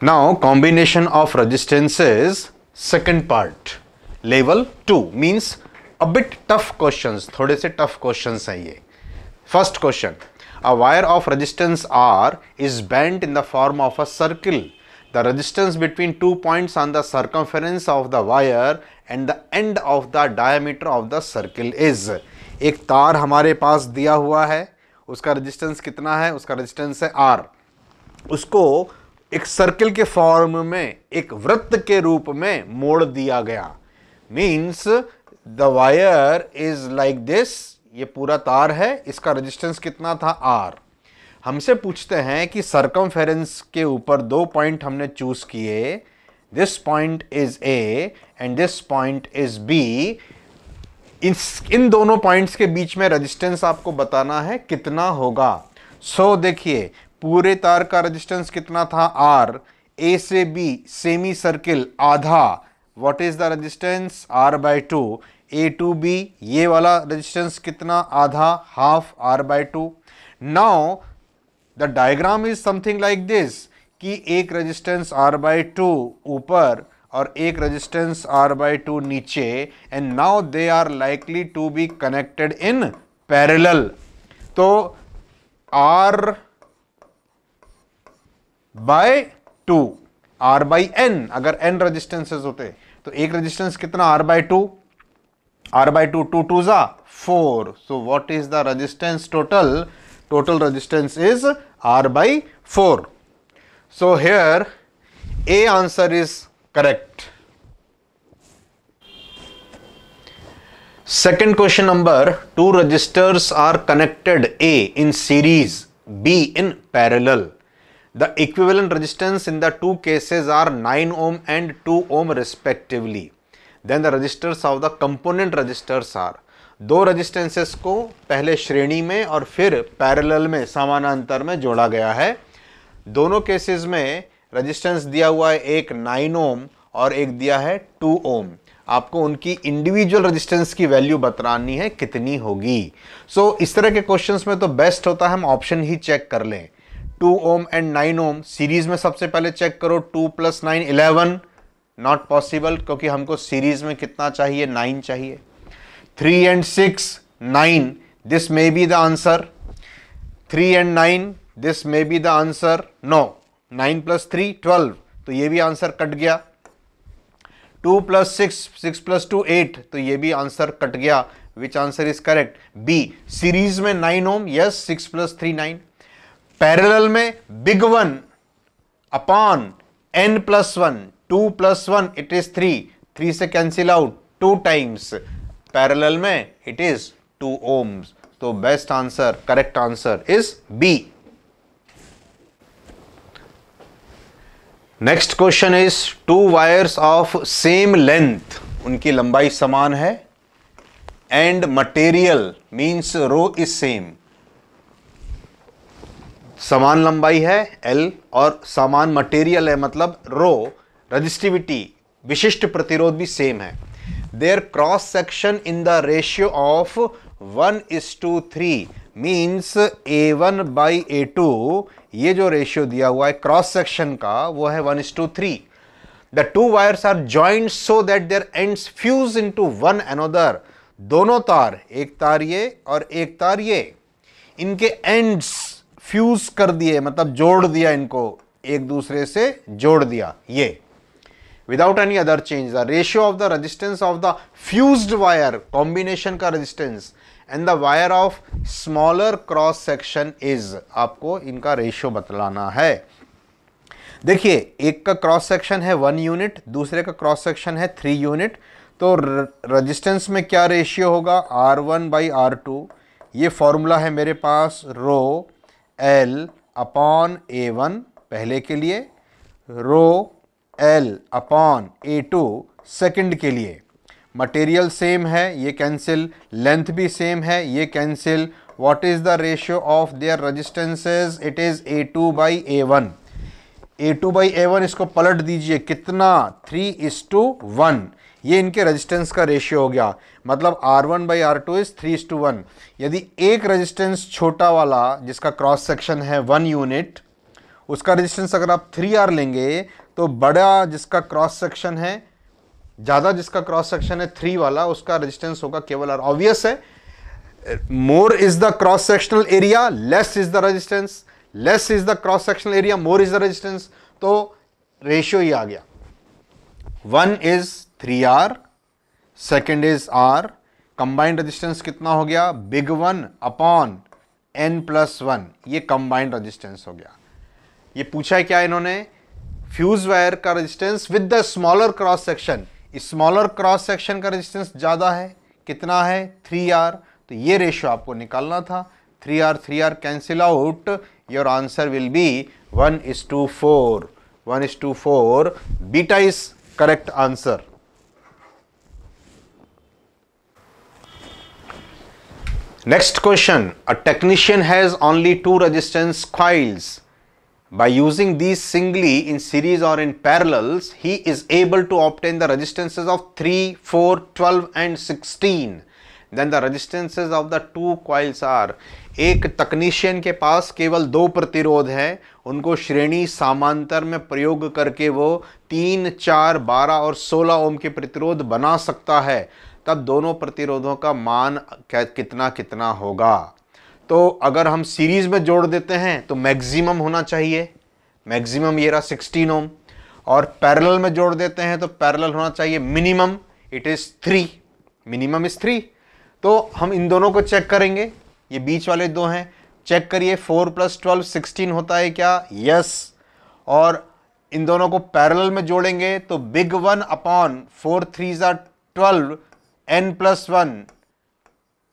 Now combination of resistances second part level 2 means a bit tough questions थोड़े से tough questions हैं ये first question a wire of resistance R is bent in the form of a circle the resistance between two points on the circumference of the wire and the end of the diameter of the circle is एक तार हमारे पास दिया हुआ है उसका resistance कितना है उसका resistance है R उसको एक सर्किल के फॉर्म में एक वृत्त के रूप में मोड़ दिया गया means the wire is like this ये पूरा तार है इसका रेजिस्टेंस कितना था आर हमसे पूछते हैं कि सरकम के ऊपर दो पॉइंट हमने चूज किए this point is A and this point is B इस इन दोनों पॉइंट्स के बीच में रेजिस्टेंस आपको बताना है कितना होगा सो so, देखिए पूरे तार का रेजिस्टेंस कितना था आर ए से बी सेमी सर्किल आधा what is the resistance R by two A to B ये वाला रेजिस्टेंस कितना आधा half R by two now the diagram is something like this कि एक रेजिस्टेंस आर बाय टू ऊपर और एक रेजिस्टेंस आर बाय टू नीचे and now they are likely to be connected in parallel तो R by two R by n अगर n resistances होते तो एक रजिस्टेंस कितना R by two R by two two two जा four so what is the resistance total total resistance is R by four so here A answer is correct second question number two resistors are connected A in series B in parallel The equivalent resistance in the two cases are 9 ohm and 2 ohm respectively. Then the resistors of the component resistors are दो resistances को पहले श्रेणी में और फिर parallel में समानांतर में जोड़ा गया है दोनों केसेस में रेजिस्टेंस दिया हुआ है एक 9 ओम और एक दिया है 2 ओम आपको उनकी इंडिविजुअल रेजिस्टेंस की वैल्यू बतानी है कितनी होगी सो so, इस तरह के क्वेश्चंस में तो बेस्ट होता है हम ऑप्शन ही चेक कर लें two ohm and nine ohm series में सबसे पहले चेक करो two plus nine eleven not possible क्योंकि हमको सीरीज में कितना चाहिए नाइन चाहिए three and six nine this may be the answer three and nine this may be the answer no nine plus three twelve तो ये भी आंसर कट गया two plus six six plus two eight तो ये भी answer cut गया विच answer is correct B series में nine ohm yes six plus three nine parallel में big one upon n plus one two plus one it is three three से cancel out two times parallel में it is two ohms तो best answer correct answer is B next question is two wires of same length उनकी लंबाई समान है and material means rho is same समान लंबाई है एल और समान मटेरियल है मतलब रो रजिस्टिविटी विशिष्ट प्रतिरोध भी सेम है their cross section in the ratio of one is to three means A one by A two ये जो रेशियो दिया हुआ है क्रॉस सेक्शन का वो है one is to three the two wires are joint so that their ends fuse into one another दोनों तार एक तार ये और एक तार ये इनके एंड्स फ्यूज कर दिए मतलब जोड़ दिया इनको एक दूसरे से जोड़ दिया ये without any other change the ratio of the resistance of the fuse wire combination का resistance and the wire of smaller cross section is आपको इनका रेशियो बतलाना है देखिए एक का क्रॉस सेक्शन है वन यूनिट दूसरे का क्रॉस सेक्शन है थ्री यूनिट तो रेजिस्टेंस में क्या रेशियो होगा R one by R two ये फॉर्मूला है मेरे पास rho L upon A one पहले के लिए rho L upon A two second के लिए मटेरियल सेम है ये कैंसिल लेंथ भी सेम है ये cancel what is the ratio of their resistances it is A two by A one A two by A one इसको पलट दीजिए कितना थ्री इज टू वन ये इनके रजिस्टेंस का रेशियो हो गया मतलब R1 one by R two is three is to one यदि एक रजिस्टेंस छोटा वाला जिसका क्रॉस सेक्शन है वन यूनिट उसका रजिस्टेंस अगर आप थ्री आर लेंगे तो बड़ा जिसका क्रॉस सेक्शन है ज़्यादा जिसका क्रॉस सेक्शन है थ्री वाला उसका रजिस्टेंस होगा केवल आर ऑब्वियस है more is the cross sectional area less is the resistance less is the cross sectional area more is the resistance तो रेशियो ही आ गया one is three R second is R combined resistance कितना हो गया big one upon n plus one ये combined resistance हो गया ये पूछा है क्या इन्होंने फ्यूज वायर का resistance with the smaller cross section smaller cross section का रजिस्टेंस ज़्यादा है कितना है थ्री आर तो ये रेशियो आपको निकालना था three R three R cancel out your answer will be one is to four one is to four बीटा is correct answer Next question. A technician has only two resistance coils. By using these singly in series or in parallels, he is able to obtain the resistances of 3, 4, 12 and 16. Then the resistances of the two coils are. एक तकनीशियन के पास केवल दो प्रतिरोध हैं उनको श्रेणी सामांतर में प्रयोग करके वो तीन चार बारह और सोलह ओम के प्रतिरोध बना सकता है तब दोनों प्रतिरोधों का मान कितना कितना होगा तो अगर हम सीरीज में जोड़ देते हैं तो मैक्सिमम होना चाहिए मैक्सिमम ये रहा सिक्सटीन ओम और पैरेलल में जोड़ देते हैं तो पैरेलल होना चाहिए minimum it is three minimum is three तो हम इन दोनों को चेक करेंगे ये बीच वाले दो हैं चेक करिए फोर प्लस ट्वेल्व सिक्सटीन होता है क्या यस और इन दोनों को पैरेलल में जोड़ेंगे तो big one upon four three जार twelve n plus one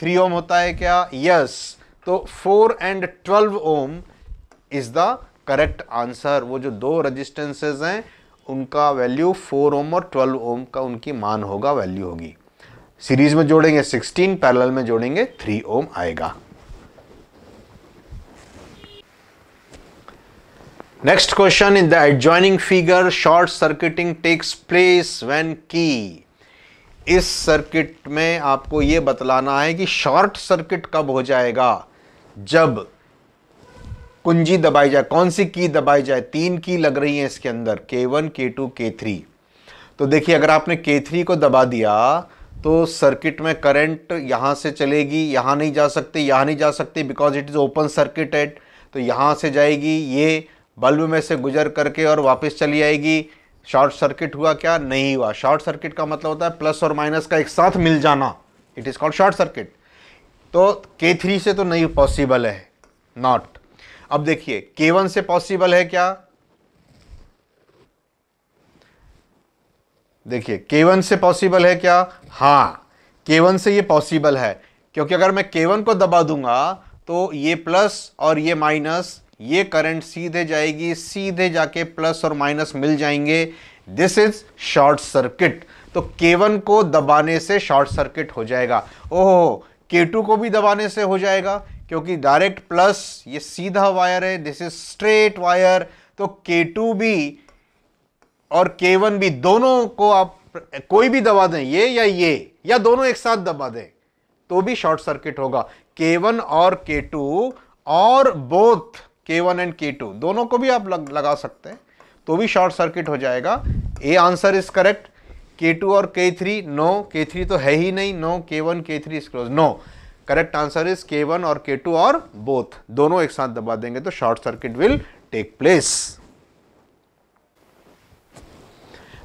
three ohm होता है क्या यस तो four and twelve ohm is the correct answer वो जो दो रजिस्टेंसेज हैं उनका वैल्यू फोर ओम और ट्वेल्व ओम का उनकी मान होगा वैल्यू होगी सीरीज में जोड़ेंगे सिक्सटीन पैरल में जोड़ेंगे थ्री ओम आएगा next question in the adjoining figure short circuiting takes place when की इस सर्किट में आपको ये बतलाना है कि शॉर्ट सर्किट कब हो जाएगा जब कुंजी दबाई जाए कौन सी की दबाई जाए तीन की लग रही है इसके अंदर के वन के टू के थ्री तो देखिए अगर आपने के थ्री को दबा दिया तो सर्किट में करंट यहाँ से चलेगी यहाँ नहीं जा सकती यहाँ नहीं जा सकती because it is open circuit at तो यहाँ से जाएगी ये बल्ब में से गुजर करके और वापस चली आएगी शॉर्ट सर्किट हुआ क्या नहीं हुआ शॉर्ट सर्किट का मतलब होता है प्लस और माइनस का एक साथ मिल जाना it is called short circuit तो के थ्री से तो नहीं पॉसिबल है नॉट अब देखिए के वन से पॉसिबल है क्या देखिए के वन से पॉसिबल है क्या हाँ के वन से ये पॉसिबल है क्योंकि अगर मैं के वन को दबा दूंगा तो ये प्लस और ये माइनस ये करंट सीधे जाएगी सीधे जाके प्लस और माइनस मिल जाएंगे दिस इज शॉर्ट सर्किट तो K1 को दबाने से शॉर्ट सर्किट हो जाएगा ओहो K2 को भी दबाने से हो जाएगा क्योंकि डायरेक्ट प्लस ये सीधा वायर है दिस इज स्ट्रेट वायर तो K2 भी और K1 भी दोनों को आप कोई भी दबा दें ये या ये या दोनों एक साथ दबा दें तो भी शॉर्ट सर्किट होगा K1 और K2 और बोथ K1 एंड टू दोनों को भी आप लग, लगा सकते हैं तो भी शॉर्ट सर्किट हो जाएगा ए आंसर इज करेक्ट K2 और K3 नो के थ्री तो है ही नहीं no no, K1 K3 is close no correct answer is K1 और K2 और बोथ दोनों एक साथ दबा देंगे तो short circuit will take place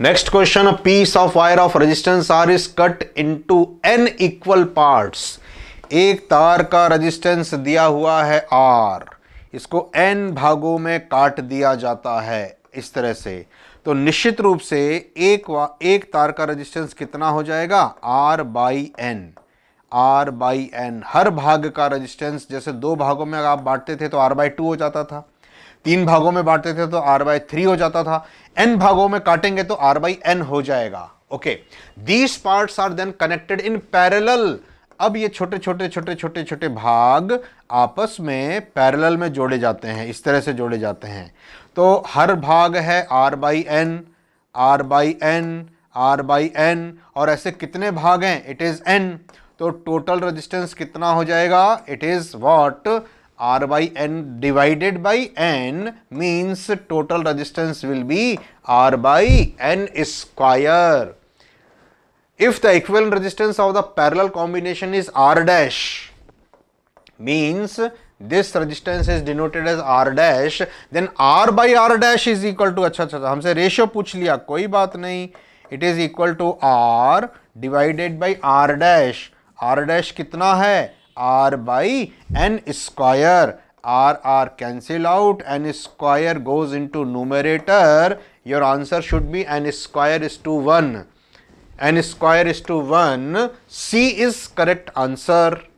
next question a piece of wire of resistance R is cut into n equal parts एक तार का रेजिस्टेंस दिया हुआ है आर इसको एन भागों में काट दिया जाता है इस तरह से तो निश्चित रूप से एक एक तार का रेजिस्टेंस कितना हो जाएगा R by n R by n हर भाग का रेजिस्टेंस जैसे दो भागों में आप बांटते थे तो आर बाई टू हो जाता था तीन भागों में बांटते थे तो आर बाई थ्री हो जाता था एन भागों में काटेंगे तो आर बाई एन हो जाएगा okay these parts are then connected in parallel अब ये छोटे छोटे छोटे छोटे छोटे भाग आपस में पैरेलल में जोड़े जाते हैं इस तरह से जोड़े जाते हैं तो हर भाग है R by n R by n R by n और ऐसे कितने भाग हैं इट इज़ एन तो टोटल रेजिस्टेंस कितना हो जाएगा it is what R by n divided by n means total resistance will be R by n square if the equivalent resistance of the parallel combination is R dash, means this resistance is denoted as R dash, then R by R dash is equal to अच्छा अच्छा हमसे ratio पूछ लिया कोई बात नहीं it is equal to R divided by R dash R dash कितना है R by n square R R cancel out n square goes into numerator your answer should be n square is to 1 and square is to 1, C is correct answer.